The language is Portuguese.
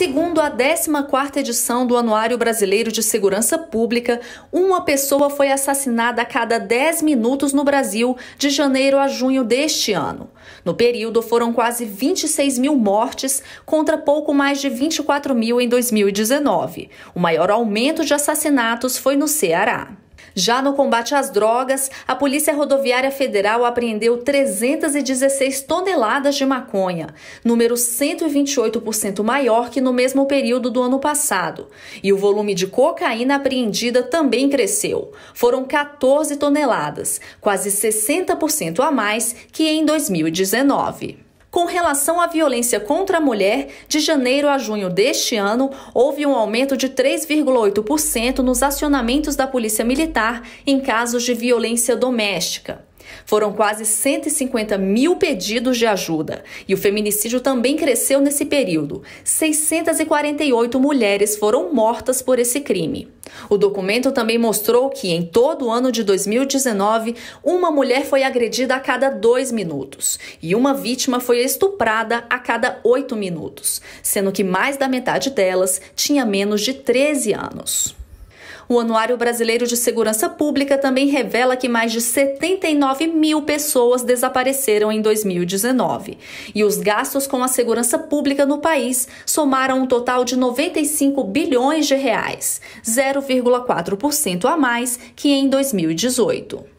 Segundo a 14ª edição do Anuário Brasileiro de Segurança Pública, uma pessoa foi assassinada a cada 10 minutos no Brasil de janeiro a junho deste ano. No período, foram quase 26 mil mortes contra pouco mais de 24 mil em 2019. O maior aumento de assassinatos foi no Ceará. Já no combate às drogas, a Polícia Rodoviária Federal apreendeu 316 toneladas de maconha, número 128% maior que no mesmo período do ano passado. E o volume de cocaína apreendida também cresceu. Foram 14 toneladas, quase 60% a mais que em 2019. Com relação à violência contra a mulher, de janeiro a junho deste ano, houve um aumento de 3,8% nos acionamentos da Polícia Militar em casos de violência doméstica. Foram quase 150 mil pedidos de ajuda. E o feminicídio também cresceu nesse período. 648 mulheres foram mortas por esse crime. O documento também mostrou que, em todo o ano de 2019, uma mulher foi agredida a cada dois minutos e uma vítima foi estuprada a cada oito minutos, sendo que mais da metade delas tinha menos de 13 anos. O Anuário Brasileiro de Segurança Pública também revela que mais de 79 mil pessoas desapareceram em 2019. E os gastos com a segurança pública no país somaram um total de 95 bilhões de reais, 0,4% a mais que em 2018.